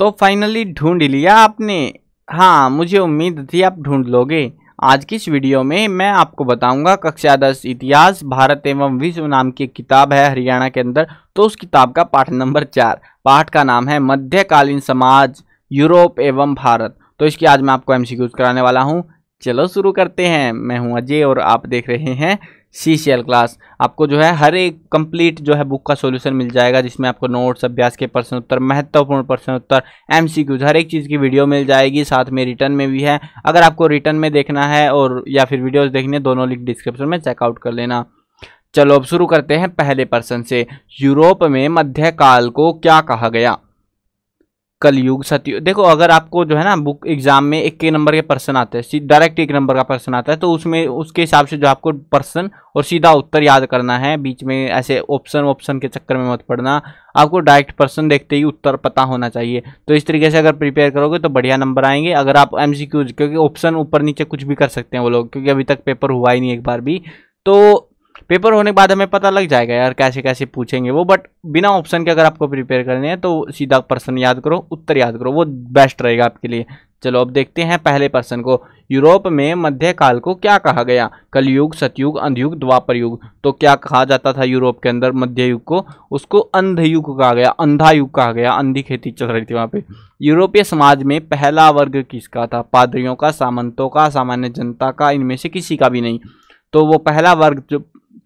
तो फाइनली ढूंढ लिया आपने हाँ मुझे उम्मीद थी आप ढूंढ लोगे आज की इस वीडियो में मैं आपको बताऊंगा कक्षा दस इतिहास भारत एवं विश्व नाम की किताब है हरियाणा के अंदर तो उस किताब का पाठ नंबर चार पाठ का नाम है मध्यकालीन समाज यूरोप एवं भारत तो इसकी आज मैं आपको एम कराने वाला हूँ चलो शुरू करते हैं मैं हूँ अजय और आप देख रहे हैं सी सी एल क्लास आपको जो है हर एक कंप्लीट जो है बुक का सॉल्यूशन मिल जाएगा जिसमें आपको नोट्स अभ्यास के प्रश्न उत्तर महत्वपूर्ण प्रश्न उत्तर एम सी क्यूज हर एक चीज़ की वीडियो मिल जाएगी साथ में रिटर्न में भी है अगर आपको रिटर्न में देखना है और या फिर वीडियोज़ देखने दोनों लिंक डिस्क्रिप्शन में चेकआउट कर लेना चलो अब शुरू करते हैं पहले पर्सन से यूरोप में मध्यकाल को क्या कहा गया कलयुग सतयुग देखो अगर आपको जो है ना बुक एग्जाम में एक के नंबर के पर्सन आते हैं डायरेक्ट एक नंबर का पर्सन आता है तो उसमें उसके हिसाब से जो आपको पर्सन और सीधा उत्तर याद करना है बीच में ऐसे ऑप्शन ऑप्शन के चक्कर में मत पड़ना आपको डायरेक्ट पर्सन देखते ही उत्तर पता होना चाहिए तो इस तरीके से अगर प्रिपेयर करोगे तो बढ़िया नंबर आएंगे अगर आप एम क्योंकि ऑप्शन ऊपर नीचे कुछ भी कर सकते हैं वो लोग क्योंकि अभी तक पेपर हुआ ही नहीं एक बार भी तो पेपर होने के बाद हमें पता लग जाएगा यार कैसे कैसे पूछेंगे वो बट बिना ऑप्शन के अगर आपको प्रिपेयर करने हैं तो सीधा प्रश्न याद करो उत्तर याद करो वो बेस्ट रहेगा आपके लिए चलो अब देखते हैं पहले प्रश्न को यूरोप में मध्यकाल को क्या कहा गया कलयुग सतयुग अंधयुग द्वापर युग तो क्या कहा जाता था यूरोप के अंदर मध्य युग को उसको अंधयुग कहा गया अंधा युग कहा गया अंधी खेती चल रही थी वहाँ पे यूरोपीय समाज में पहला वर्ग किसका था पादरियों का सामंतों का सामान्य जनता का इनमें से किसी का भी नहीं तो वो पहला वर्ग जो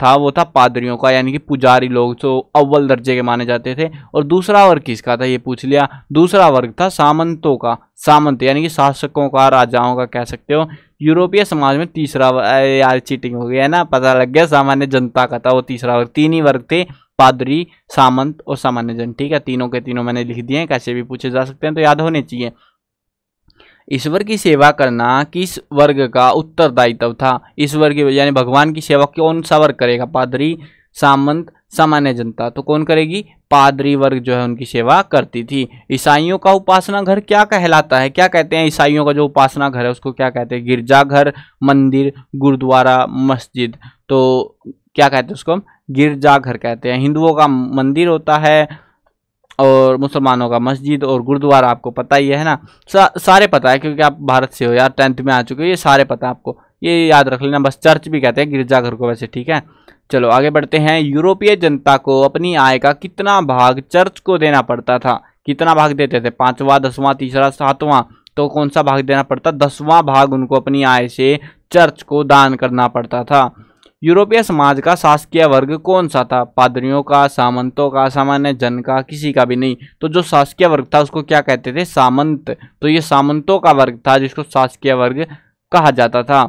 था वो था पादरियों का यानी कि पुजारी लोग जो अव्वल दर्जे के माने जाते थे और दूसरा वर्ग किसका था ये पूछ लिया दूसरा वर्ग था सामंतों का सामंत यानी कि शासकों का राजाओं का कह सकते हो यूरोपीय समाज में तीसरा यार चीटिंग हो गया है ना पता लग गया सामान्य जनता का था वो तीसरा वर्ग तीन ही वर्ग थे पादरी सामंत और सामान्य जन ठीक है तीनों के तीनों मैंने लिख दिए हैं कैसे भी पूछे जा सकते हैं तो याद होने चाहिए ईश्वर की सेवा करना किस वर्ग का उत्तरदायित्व था ईश्वर की यानी भगवान की सेवा कौन सा वर्ग करेगा पादरी सामंत सामान्य जनता तो कौन करेगी पादरी वर्ग जो है उनकी सेवा करती थी ईसाइयों का उपासना घर क्या कहलाता है क्या कहते हैं ईसाइयों का जो उपासना घर है उसको क्या कहते हैं गिरजाघर मंदिर गुरुद्वारा मस्जिद तो क्या कहते हैं उसको हम गिरजाघर कहते हैं हिंदुओं का मंदिर होता है और मुसलमानों का मस्जिद और गुरुद्वारा आपको पता ही है ना सा, सारे पता है क्योंकि आप भारत से हो यार टेंथ में आ चुके हो ये सारे पता है आपको ये याद रख लेना बस चर्च भी कहते हैं गिरजाघर को वैसे ठीक है चलो आगे बढ़ते हैं यूरोपीय जनता को अपनी आय का कितना भाग चर्च को देना पड़ता था कितना भाग देते थे पाँचवा दसवां तीसरा सातवां तो कौन सा भाग देना पड़ता दसवां भाग उनको अपनी आय से चर्च को दान करना पड़ता था यूरोपीय समाज का शासकीय वर्ग कौन सा था पादरियों का सामंतों का सामान्य जन का किसी का भी नहीं तो जो शासकीय वर्ग था उसको क्या कहते थे सामंत तो ये सामंतों का वर्ग था जिसको शासकीय वर्ग कहा जाता था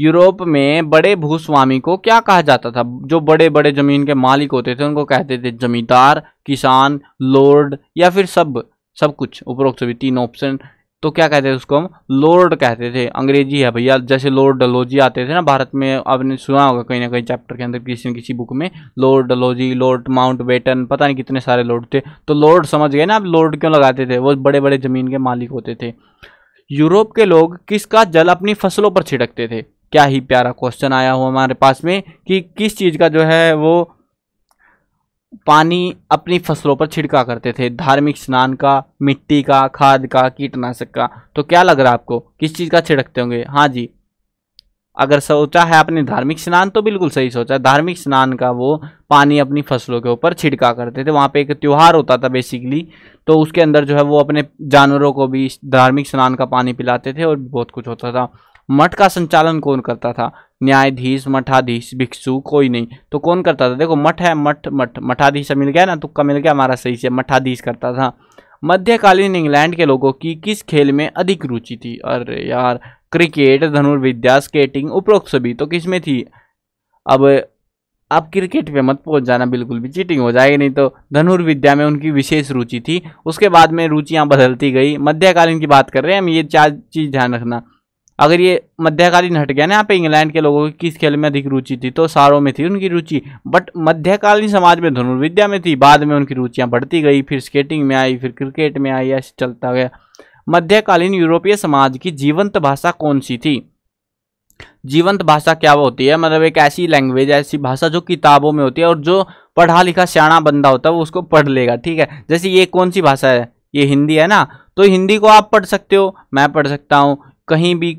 यूरोप में बड़े भूस्वामी को क्या कहा जाता था जो बड़े बड़े जमीन के मालिक होते थे उनको कहते थे जमींदार किसान लॉर्ड या फिर सब सब कुछ उपरोक्त सभी तीन ऑप्शन तो क्या कहते थे उसको हम लॉर्ड कहते थे अंग्रेजी है भैया जैसे लॉर्ड डलोजी आते थे ना भारत में आपने सुना होगा कहीं ना कहीं चैप्टर के अंदर किसी न किसी बुक में Lord Dalhousie Lord Mountbatten पता नहीं कितने सारे लॉर्ड थे तो लॉर्ड समझ गए ना आप लॉर्ड क्यों लगाते थे वो बड़े बड़े ज़मीन के मालिक होते थे यूरोप के लोग किसका जल अपनी फसलों पर छिड़कते थे क्या ही प्यारा क्वेश्चन आया हुआ हमारे पास में कि किस चीज़ का जो है वो पानी अपनी फसलों पर छिड़का करते थे धार्मिक स्नान का मिट्टी का खाद का कीटनाशक का तो क्या लग रहा है आपको किस चीज़ का छिड़कते होंगे हाँ जी अगर सोचा है आपने धार्मिक स्नान तो बिल्कुल सही सोचा है धार्मिक स्नान का वो पानी अपनी फसलों के ऊपर छिड़का करते थे वहाँ पे एक त्यौहार होता था बेसिकली तो उसके अंदर जो है वो अपने जानवरों को भी धार्मिक स्नान का पानी पिलाते थे और बहुत कुछ होता था मठ का संचालन कौन करता था न्यायाधीश मठाधीश भिक्षु कोई नहीं तो कौन करता था देखो मठ है मठ मठ मठाधीश मिल गया ना तो तुक्का मिल गया हमारा सही से मठाधीश करता था मध्यकालीन इंग्लैंड के लोगों की किस खेल में अधिक रुचि थी अरे यार क्रिकेट धनुर्विद्या स्केटिंग उपरोक्त सभी तो किस में थी अब आप क्रिकेट पे मत पहुंच जाना बिल्कुल भी चीटिंग हो जाएगी नहीं तो धनुर्विद्या में उनकी विशेष रुचि थी उसके बाद में रुचियां बदलती गई मध्यकालीन की बात कर रहे हैं हम ये चार चीज़ ध्यान रखना अगर ये मध्यकालीन हट गया ना यहाँ पे इंग्लैंड के लोगों की किस खेल में अधिक रुचि थी तो सारों में थी उनकी रुचि बट मध्यकालीन समाज में धनुर्विद्या में थी बाद में उनकी रुचियाँ बढ़ती गई फिर स्केटिंग में आई फिर क्रिकेट में आई ऐसे चलता गया मध्यकालीन यूरोपीय समाज की जीवंत भाषा कौन सी थी जीवंत भाषा क्या होती है मतलब एक ऐसी लैंग्वेज ऐसी भाषा जो किताबों में होती है और जो पढ़ा लिखा स्याणा बंदा होता है वो उसको पढ़ लेगा ठीक है जैसे ये कौन सी भाषा है ये हिंदी है ना तो हिंदी को आप पढ़ सकते हो मैं पढ़ सकता हूँ कहीं भी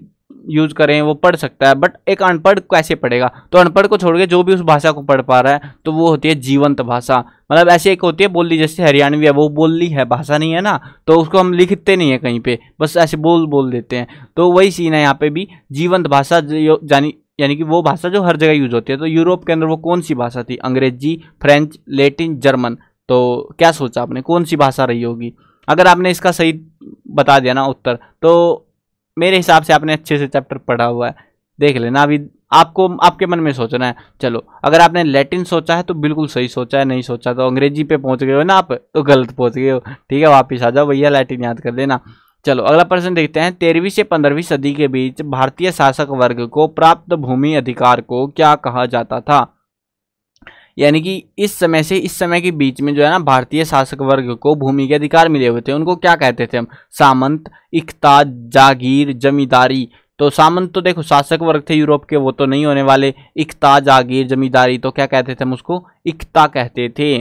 यूज करें वो पढ़ सकता है बट एक अनपढ़ कैसे पढ़ेगा तो अनपढ़ को छोड़ के जो भी उस भाषा को पढ़ पा रहा है तो वो होती है जीवंत भाषा मतलब ऐसी एक होती है बोली जैसे हरियाणवी है वो बोली है भाषा नहीं है ना तो उसको हम लिखते नहीं है कहीं पे बस ऐसे बोल बोल देते हैं तो वही सीन है यहाँ पे भी जीवंत भाषा जानी यानी कि वो भाषा जो हर जगह यूज होती है तो यूरोप के अंदर वो कौन सी भाषा थी अंग्रेजी फ्रेंच लेटिन जर्मन तो क्या सोचा आपने कौन सी भाषा रही होगी अगर आपने इसका सही बता दिया ना उत्तर तो मेरे हिसाब से आपने अच्छे से चैप्टर पढ़ा हुआ है देख लेना अभी आपको आपके मन में सोचना है चलो अगर आपने लैटिन सोचा है तो बिल्कुल सही सोचा है नहीं सोचा तो अंग्रेजी पे पहुंच गए हो ना आप तो गलत पहुंच गए हो ठीक है वापस आ जाओ भैया लैटिन याद कर देना चलो अगला प्रश्न देखते हैं तेरहवीं से पंद्रहवीं सदी के बीच भारतीय शासक वर्ग को प्राप्त भूमि अधिकार को क्या कहा जाता था यानी कि इस समय से इस समय के बीच में जो है ना भारतीय शासक वर्ग को भूमि के अधिकार मिले हुए थे उनको क्या कहते थे हम सामंत इकता जागीर जमींदारी तो सामंत तो देखो शासक वर्ग थे यूरोप के वो तो नहीं होने वाले इकता जागीर जमींदारी तो क्या कहते थे हम उसको इकता कहते थे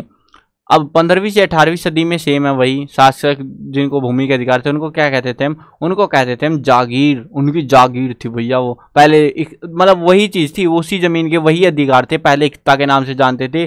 अब पंद्रहवीं से अठारहवीं सदी में सेम है वही शासक जिनको भूमि के अधिकार थे उनको क्या कहते थे हम उनको कहते थे हम जागीर उनकी जागीर थी भैया वो पहले मतलब वही चीज़ थी उसी ज़मीन के वही अधिकार थे पहले एकता के नाम से जानते थे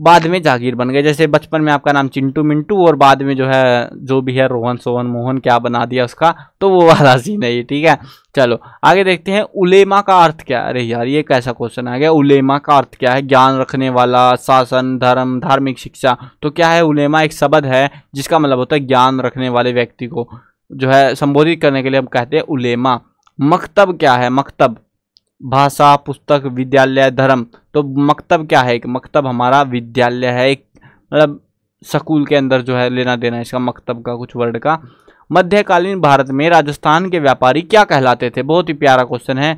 बाद में जागीर बन गए जैसे बचपन में आपका नाम चिंटू मिंटू और बाद में जो है जो भी है रोहन सोहन मोहन क्या बना दिया उसका तो वो वाला सीन है ये ठीक है चलो आगे देखते हैं उलेमा का अर्थ क्या है अरे यार ये कैसा क्वेश्चन आ गया उलेमा का अर्थ क्या है ज्ञान रखने वाला शासन धर्म धार्मिक शिक्षा तो क्या है उलेमा एक शब्द है जिसका मतलब होता है ज्ञान रखने वाले व्यक्ति को जो है संबोधित करने के लिए हम कहते हैं उलेमा मकतब क्या है मकतब भाषा पुस्तक विद्यालय धर्म तो मकतब क्या है एक मकतब हमारा विद्यालय है एक मतलब स्कूल के अंदर जो है लेना देना इसका मकतब का कुछ वर्ड का मध्यकालीन भारत में राजस्थान के व्यापारी क्या कहलाते थे बहुत ही प्यारा क्वेश्चन है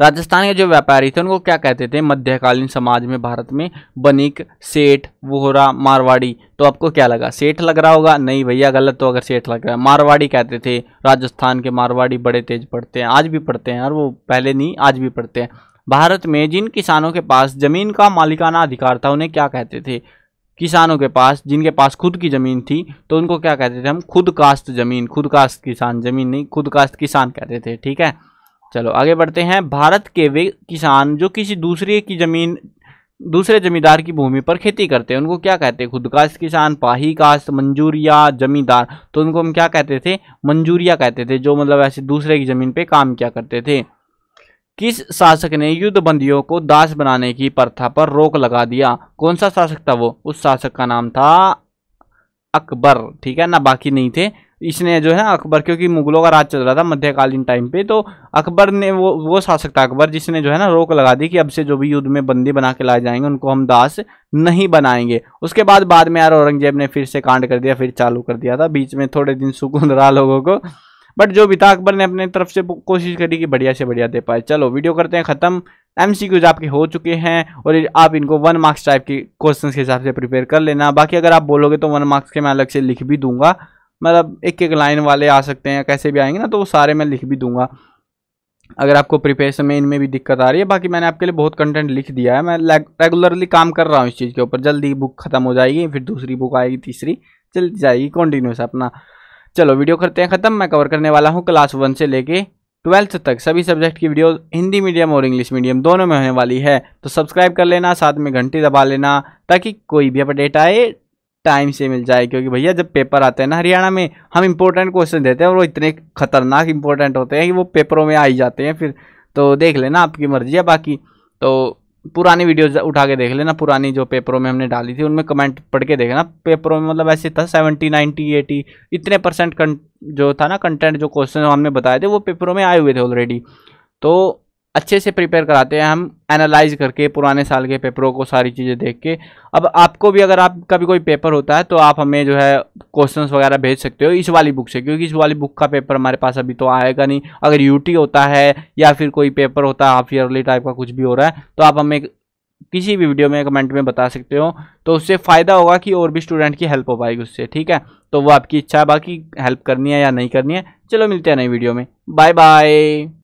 राजस्थान के जो व्यापारी थे उनको क्या कहते थे मध्यकालीन समाज में भारत में बनिक सेठ वोहरा मारवाड़ी तो आपको क्या लगा सेठ लग रहा होगा नहीं भैया गलत तो अगर सेठ लग रहा है मारवाड़ी कहते थे राजस्थान के मारवाड़ी बड़े तेज पढ़ते हैं आज भी पढ़ते हैं और वो पहले नहीं आज भी पढ़ते हैं भारत में जिन किसानों के पास जमीन का मालिकाना अधिकार था उन्हें क्या कहते थे किसानों के पास जिनके पास खुद की ज़मीन थी तो उनको क्या कहते थे हम खुद कास्त ज़मीन खुद कास्त किसान ज़मीन नहीं खुद कास्त किसान कहते थे ठीक है चलो आगे बढ़ते हैं भारत के वे किसान जो किसी दूसरे की ज़मीन दूसरे जमींदार की भूमि पर खेती करते हैं उनको क्या कहते हैं खुदकाश किसान पाही कास्त मंजूरिया जमींदार तो उनको हम क्या कहते थे मंजूरिया कहते थे जो मतलब ऐसे दूसरे की ज़मीन पे काम किया करते थे किस शासक ने युद्धबंदियों को दास बनाने की प्रथा पर रोक लगा दिया कौन सा शासक था वो उस शासक का नाम था अकबर ठीक है ना बाकी नहीं थे इसने जो है ना अकबर क्योंकि मुगलों का राज चल रहा था मध्यकालीन टाइम पे तो अकबर ने वो वो शासक था अकबर जिसने जो है ना रोक लगा दी कि अब से जो भी युद्ध में बंदी बना के लाए जाएंगे उनको हम दास नहीं बनाएंगे उसके बाद बाद में यार औरंगजेब ने फिर से कांड कर दिया फिर चालू कर दिया था बीच में थोड़े दिन सुकून रहा लोगों को बट जो भी था अकबर ने अपने तरफ से कोशिश करी कि बढ़िया से बढ़िया दे पाए चलो वीडियो करते हैं ख़त्म एम सी क्यूज आपके हो चुके हैं और आप इनको वन मार्क्स टाइप के क्वेश्चन के हिसाब से प्रिपेयर कर लेना बाकी अगर आप बोलोगे तो वन मार्क्स के मैं अलग से लिख भी दूंगा मतलब एक एक लाइन वाले आ सकते हैं कैसे भी आएंगे ना तो वो सारे मैं लिख भी दूंगा अगर आपको प्रिपेरेशन में इनमें भी दिक्कत आ रही है बाकी मैंने आपके लिए बहुत कंटेंट लिख दिया है मैं रेगुलरली काम कर रहा हूँ इस चीज़ के ऊपर जल्दी बुक खत्म हो जाएगी फिर दूसरी बुक आएगी तीसरी जल्दी जाएगी कॉन्टिन्यूस अपना चलो वीडियो करते हैं ख़त्म मैं कवर करने वाला हूँ क्लास वन से लेके ट्वेल्थ तक सभी सब्जेक्ट की वीडियो हिंदी मीडियम और इंग्लिश मीडियम दोनों में होने वाली है तो सब्सक्राइब कर लेना साथ में घंटी दबा लेना ताकि कोई भी अपडेट आए टाइम से मिल जाए क्योंकि भैया जब पेपर आते हैं ना हरियाणा में हम इंपॉर्टेंट क्वेश्चन देते हैं और वो इतने खतरनाक इंपॉर्टेंट होते हैं कि वो पेपरों में आ ही जाते हैं फिर तो देख लेना आपकी मर्जी है बाकी तो पुरानी वीडियोज उठा के देख लेना पुरानी जो पेपरों में हमने डाली थी उनमें कमेंट पढ़ के देखना पेपरों में मतलब ऐसे था सेवेंटी नाइन्टी एटी इतने परसेंट जो था ना कंटेंट जो क्वेश्चन हमने बताए थे वो पेपरों में आए हुए थे ऑलरेडी तो अच्छे से प्रिपेयर कराते हैं हम एनालाइज करके पुराने साल के पेपरों को सारी चीज़ें देख के अब आपको भी अगर आपका भी कोई पेपर होता है तो आप हमें जो है क्वेश्चंस वगैरह भेज सकते हो इस वाली बुक से क्योंकि इस वाली बुक का पेपर हमारे पास अभी तो आएगा नहीं अगर यूटी होता है या फिर कोई पेपर होता है हाफ ईयरली टाइप का कुछ भी हो रहा है तो आप हमें किसी भी वीडियो में कमेंट में बता सकते हो तो उससे फ़ायदा होगा कि और भी स्टूडेंट की हेल्प हो पाएगी उससे ठीक है तो वो आपकी इच्छा है बाकी हेल्प करनी है या नहीं करनी है चलो मिलते हैं नई वीडियो में बाय बाय